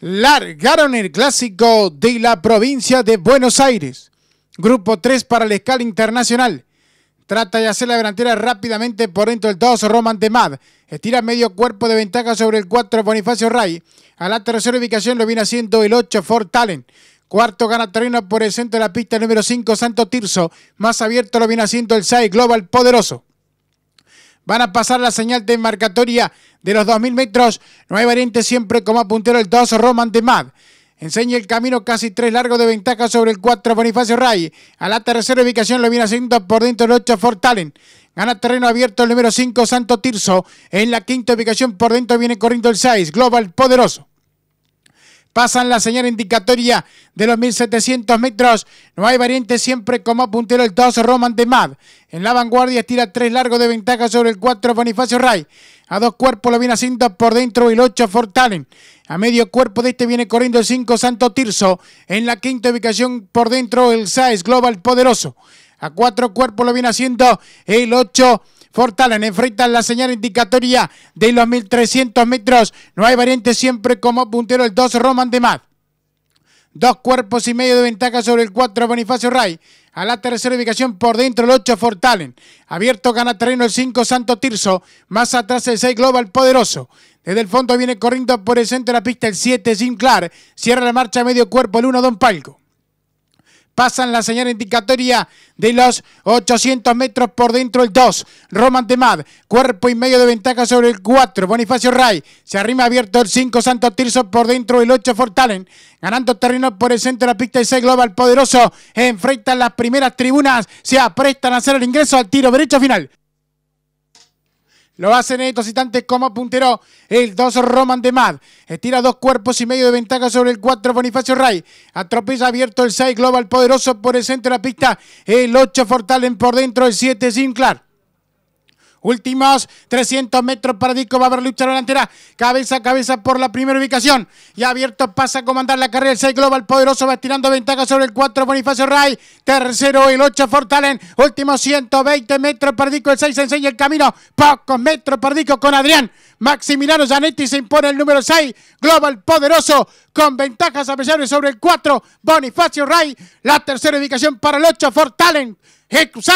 largaron el clásico de la provincia de Buenos Aires. Grupo 3 para la escala internacional. Trata de hacer la delantera rápidamente por dentro del 2 Roman de Mad. Estira medio cuerpo de ventaja sobre el 4 Bonifacio Ray. A la tercera ubicación lo viene haciendo el 8 Ford Talent. Cuarto gana terreno por el centro de la pista número 5 Santo Tirso. Más abierto lo viene haciendo el 6 Global Poderoso. Van a pasar la señal de marcatoria de los 2.000 metros. No hay variante siempre como puntero el 2 Roman de Mad. Enseña el camino casi tres largos de ventaja sobre el 4 Bonifacio Ray. A la tercera ubicación lo viene haciendo por dentro el 8 Fortalen. Gana terreno abierto el número 5 Santo Tirso. En la quinta ubicación por dentro viene corriendo el 6 Global Poderoso. Pasan la señal indicatoria de los 1700 metros. No hay variante siempre como puntero el 2 Roman de Mad. En la vanguardia estira tres largo de ventaja sobre el 4 Bonifacio Ray. A dos cuerpos lo viene haciendo por dentro el 8 Fortalen. A medio cuerpo de este viene corriendo el 5 Santo Tirso. En la quinta ubicación por dentro el Sáez Global Poderoso. A cuatro cuerpos lo viene haciendo el 8 Fortalen enfrenta la señal indicatoria de los 1300 metros. No hay variante siempre como puntero el 2 Roman de Mad. Dos cuerpos y medio de ventaja sobre el 4 Bonifacio Ray. A la tercera ubicación por dentro el 8 Fortalen. Abierto gana terreno el 5 Santo Tirso. Más atrás el 6 Global Poderoso. Desde el fondo viene corriendo por el centro de la pista el 7 Sinclair. Cierra la marcha medio cuerpo el 1 Don Palco. Pasan la señal indicatoria de los 800 metros por dentro el 2. Roman Mad, cuerpo y medio de ventaja sobre el 4. Bonifacio Ray, se arrima abierto el 5. Santos Tirso por dentro el 8. Fortalen, ganando terreno por el centro de la pista. y 6 Global Poderoso enfrentan las primeras tribunas. Se aprestan a hacer el ingreso al tiro derecho final. Lo hacen en estos instantes como puntero el 2 Roman de Mad. Estira dos cuerpos y medio de ventaja sobre el 4 Bonifacio Ray. Atropella abierto el 6 Global Poderoso por el centro de la pista. El 8 Fortalen por dentro, el 7 Sinclair. Últimos 300 metros para disco, Va a haber lucha delantera. Cabeza a cabeza por la primera ubicación. Y abierto pasa a comandar la carrera. El 6 Global Poderoso va tirando ventaja sobre el 4 Bonifacio Ray. Tercero el 8 Fortalen. Últimos 120 metros para El 6 enseña el camino. Pocos metros para con Adrián. Maximiliano Zanetti se impone el número 6. Global Poderoso con ventajas a pesar sobre el 4 Bonifacio Ray. La tercera ubicación para el 8 Fortalen.